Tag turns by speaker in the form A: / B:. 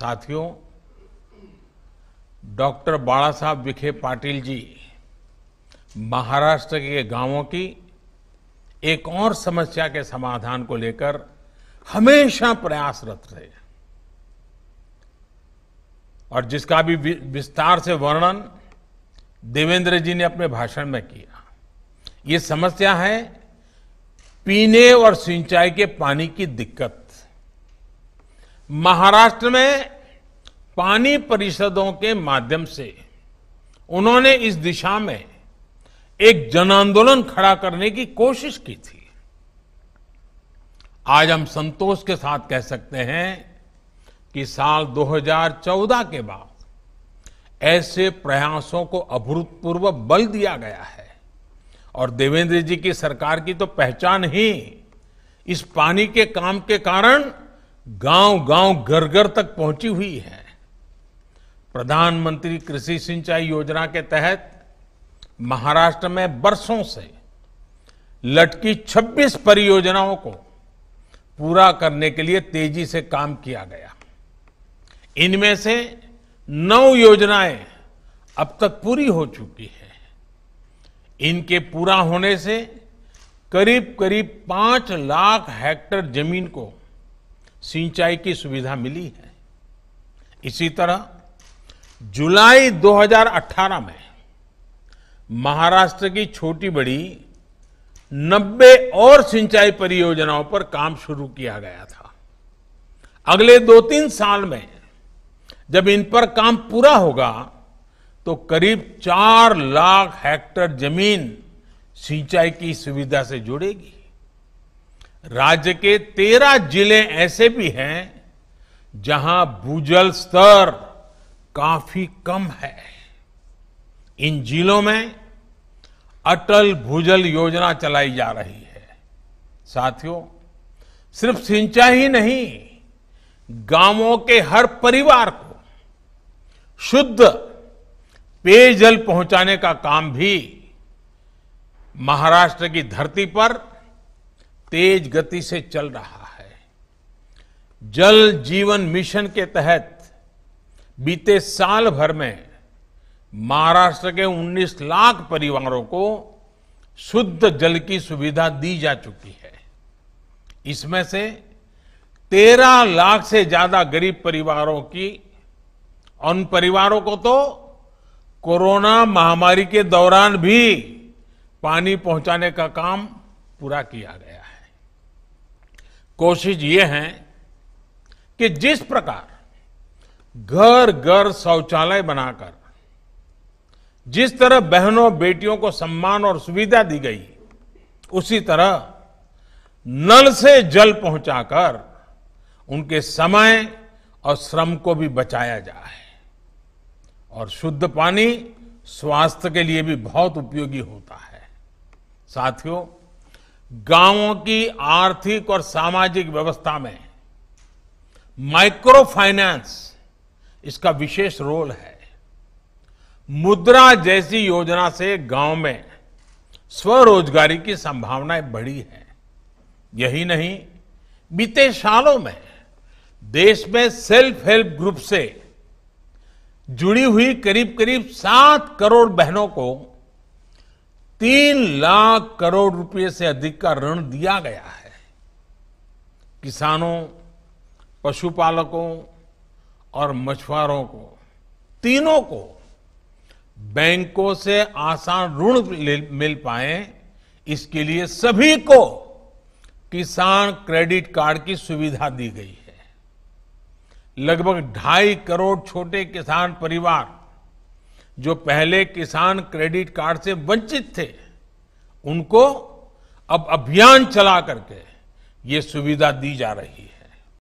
A: साथियों डॉक्टर बाला साहब विखे पाटिल जी महाराष्ट्र के गांवों की एक और समस्या के समाधान को लेकर हमेशा प्रयासरत रहे और जिसका भी विस्तार से वर्णन देवेंद्र जी ने अपने भाषण में किया ये समस्या है पीने और सिंचाई के पानी की दिक्कत महाराष्ट्र में पानी परिषदों के माध्यम से उन्होंने इस दिशा में एक जन आंदोलन खड़ा करने की कोशिश की थी आज हम संतोष के साथ कह सकते हैं कि साल 2014 के बाद ऐसे प्रयासों को अभूतपूर्व बल दिया गया है और देवेंद्र जी की सरकार की तो पहचान ही इस पानी के काम के कारण गांव गांव घर घर तक पहुंची हुई है प्रधानमंत्री कृषि सिंचाई योजना के तहत महाराष्ट्र में बरसों से लटकी 26 परियोजनाओं को पूरा करने के लिए तेजी से काम किया गया इनमें से नौ योजनाएं अब तक पूरी हो चुकी है इनके पूरा होने से करीब करीब पांच लाख हेक्टर जमीन को सिंचाई की सुविधा मिली है इसी तरह जुलाई 2018 में महाराष्ट्र की छोटी बड़ी 90 और सिंचाई परियोजनाओं पर काम शुरू किया गया था अगले दो तीन साल में जब इन पर काम पूरा होगा तो करीब चार लाख हेक्टर जमीन सिंचाई की सुविधा से जुड़ेगी राज्य के तेरह जिले ऐसे भी हैं जहां भूजल स्तर काफी कम है इन जिलों में अटल भूजल योजना चलाई जा रही है साथियों सिर्फ सिंचाई ही नहीं गांवों के हर परिवार को शुद्ध पेयजल पहुंचाने का काम भी महाराष्ट्र की धरती पर तेज गति से चल रहा है जल जीवन मिशन के तहत बीते साल भर में महाराष्ट्र के 19 लाख परिवारों को शुद्ध जल की सुविधा दी जा चुकी है इसमें से 13 लाख से ज्यादा गरीब परिवारों की उन परिवारों को तो कोरोना महामारी के दौरान भी पानी पहुंचाने का काम पूरा किया गया कोशिश ये है कि जिस प्रकार घर घर शौचालय बनाकर जिस तरह बहनों बेटियों को सम्मान और सुविधा दी गई उसी तरह नल से जल पहुंचाकर उनके समय और श्रम को भी बचाया जाए और शुद्ध पानी स्वास्थ्य के लिए भी बहुत उपयोगी होता है साथियों गांवों की आर्थिक और सामाजिक व्यवस्था में माइक्रो फाइनेंस इसका विशेष रोल है मुद्रा जैसी योजना से गांव में स्वरोजगारी की संभावनाएं बढ़ी है यही नहीं बीते सालों में देश में सेल्फ हेल्प ग्रुप से जुड़ी हुई करीब करीब सात करोड़ बहनों को तीन लाख करोड़ रुपए से अधिक का ऋण दिया गया है किसानों पशुपालकों और मछुआरों को तीनों को बैंकों से आसान ऋण मिल पाए इसके लिए सभी को किसान क्रेडिट कार्ड की सुविधा दी गई है लगभग ढाई करोड़ छोटे किसान परिवार जो पहले किसान क्रेडिट कार्ड से वंचित थे उनको अब अभियान चला करके ये सुविधा दी जा रही है